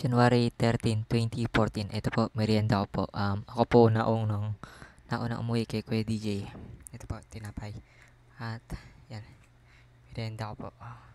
January 13, 2014. Ito po, merienda ko po. Um, ako po naong nung nauna umuwi kay Kuya DJ. Ito po, tinapay. At, yan. Merienda ko po.